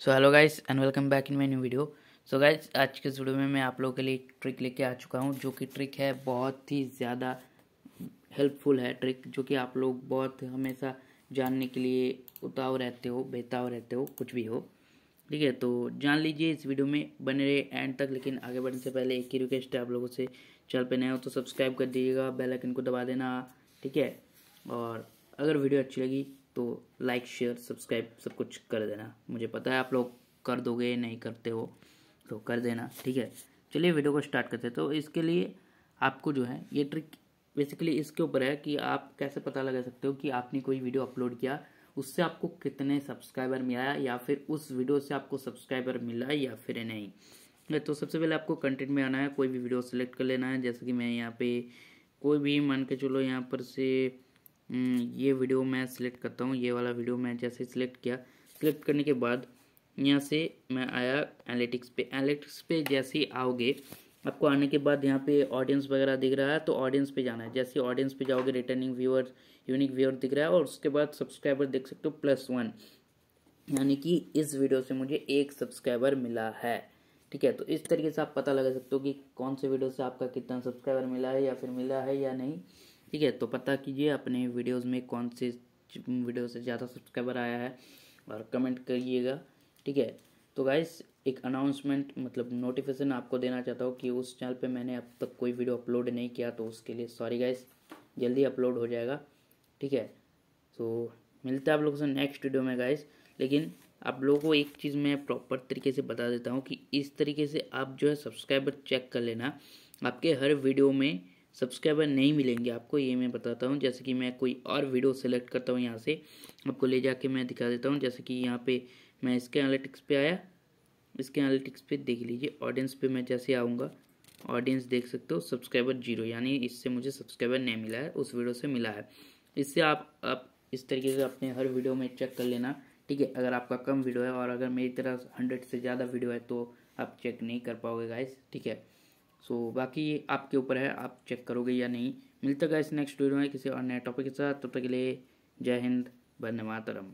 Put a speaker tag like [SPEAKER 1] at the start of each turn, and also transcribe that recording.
[SPEAKER 1] so hello guys and welcome back in my new video so guys आज के इस video में मैं आप लोगों के लिए एक ट्रिक लेके आ चुका हूँ जो कि ट्रिक है बहुत ही ज़्यादा हेल्पफुल है ट्रिक जो कि आप लोग बहुत हमेशा जानने के लिए उताव रहते हो बेताव रहते हो कुछ भी हो ठीक है तो जान लीजिए इस वीडियो में बने रहे एंड तक लेकिन आगे बढ़ने से पहले एक ही रिक्वेस्ट है आप लोगों से चैनल पे नए हो तो सब्सक्राइब कर दीजिएगा बेलाइकन को दबा देना ठीक है और अगर वीडियो अच्छी लगी तो लाइक शेयर सब्सक्राइब सब कुछ कर देना मुझे पता है आप लोग कर दोगे नहीं करते हो तो कर देना ठीक है चलिए वीडियो को स्टार्ट करते हैं तो इसके लिए आपको जो है ये ट्रिक बेसिकली इसके ऊपर है कि आप कैसे पता लगा सकते हो कि आपने कोई वीडियो अपलोड किया उससे आपको कितने सब्सक्राइबर मिला या फिर उस वीडियो से आपको सब्सक्राइबर मिला या फिर नहीं तो सबसे पहले आपको कंटेंट में आना है कोई भी वीडियो सेलेक्ट कर लेना है जैसे कि मैं यहाँ पे कोई भी मान के चलो यहाँ पर से हम्म, ये वीडियो मैं सिलेक्ट करता हूँ ये वाला वीडियो मैं जैसे सिलेक्ट किया सिलेक्ट करने के बाद यहाँ से मैं आया एनालिटिक्स पे एनालिटिक्स पे जैसे ही आओगे आपको आने के बाद यहाँ पे ऑडियंस वगैरह दिख रहा है तो ऑडियंस पे जाना है जैसे ऑडियंस पे जाओगे रिटर्निंग व्यूअर यूनिक व्यूअर दिख रहा है और उसके बाद सब्सक्राइबर देख सकते हो प्लस वन यानी कि इस वीडियो से मुझे एक सब्सक्राइबर मिला है ठीक है तो इस तरीके से आप पता लगा सकते हो कि कौन से वीडियो से आपका कितना सब्सक्राइबर मिला है या फिर मिला है या नहीं ठीक है तो पता कीजिए अपने वीडियोस में कौन से वीडियो से ज़्यादा सब्सक्राइबर आया है और कमेंट करिएगा ठीक है तो गाइस एक अनाउंसमेंट मतलब नोटिफिकेशन आपको देना चाहता हूँ कि उस चैनल पे मैंने अब तक कोई वीडियो अपलोड नहीं किया तो उसके लिए सॉरी गाइस जल्दी अपलोड हो जाएगा ठीक है तो मिलता है आप लोगों से नेक्स्ट वीडियो में गाइस लेकिन आप लोगों को एक चीज़ मैं प्रॉपर तरीके से बता देता हूँ कि इस तरीके से आप जो है सब्सक्राइबर चेक कर लेना आपके हर वीडियो में सब्सक्राइबर नहीं मिलेंगे आपको ये मैं बताता हूँ जैसे कि मैं कोई और वीडियो सेलेक्ट करता हूँ यहाँ से आपको ले जाके मैं दिखा देता हूँ जैसे कि यहाँ पे मैं इसके एनालिटिक्स पे आया इसके एनालिटिक्स पे देख लीजिए ऑडियंस पे मैं जैसे आऊँगा ऑडियंस देख सकते हो सब्सक्राइबर जीरो यानी इससे मुझे सब्सक्राइबर नहीं मिला है उस वीडियो से मिला है इससे आप आप इस तरीके से अपने हर वीडियो में चेक कर लेना ठीक है अगर आपका कम वीडियो है और अगर मेरी तरह हंड्रेड से ज़्यादा वीडियो है तो आप चेक नहीं कर पाओगे गाइस ठीक है सो बाकी आपके ऊपर है आप चेक करोगे या नहीं मिलते गए इस नेक्स्ट वीडियो में किसी और नए टॉपिक के साथ तब तक के लिए जय हिंद धन्यवाद मातरम